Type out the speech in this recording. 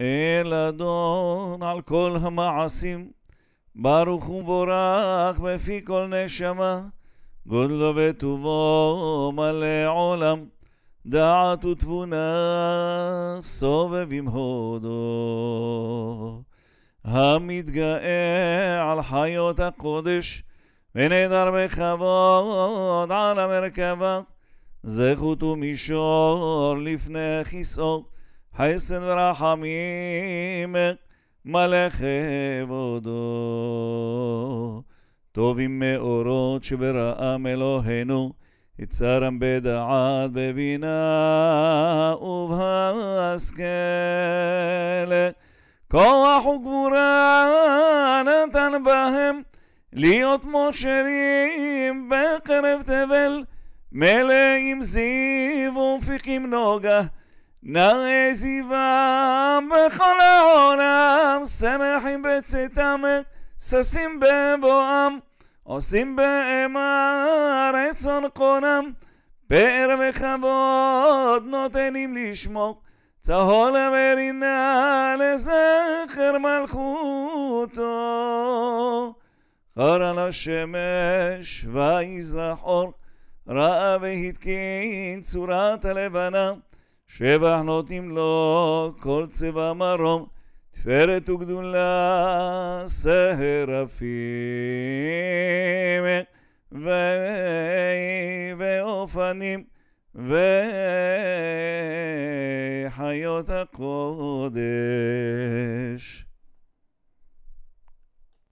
אל אדון על כל המעשים, ברוך ובורך בפי כל נשמה, גודלו וטובו מלא עולם, דעת ותבונה סובב עם הודו. המתגאה על חיות הקודש, ונעדר בכבוד על המרכבה, זכות ומישור לפני כיסאו. حسن ורחמים מלא כבודו. טובים מאורות שברעם אלוהינו, יצרם בדעת, בבינה ובהשכל. כוח וגבורה נתן בהם להיות מושרים בקרב תבל, מלאים זיו ומפיקים נוגה. נראה זיוון בכל העולם, שמחים בצאתם, ששים בבואם, עושים בהמה רצון קונם, פאר וכבוד נותנים לשמור, צהול ורינה לזכר מלכותו. חור על השמש ויזרח אור, ראה והתקין צורת הלבנה. שבח נותנים לו כל צבע מרום, תפארת וגדולה סרפים ו... ואופנים וחיות הקודש.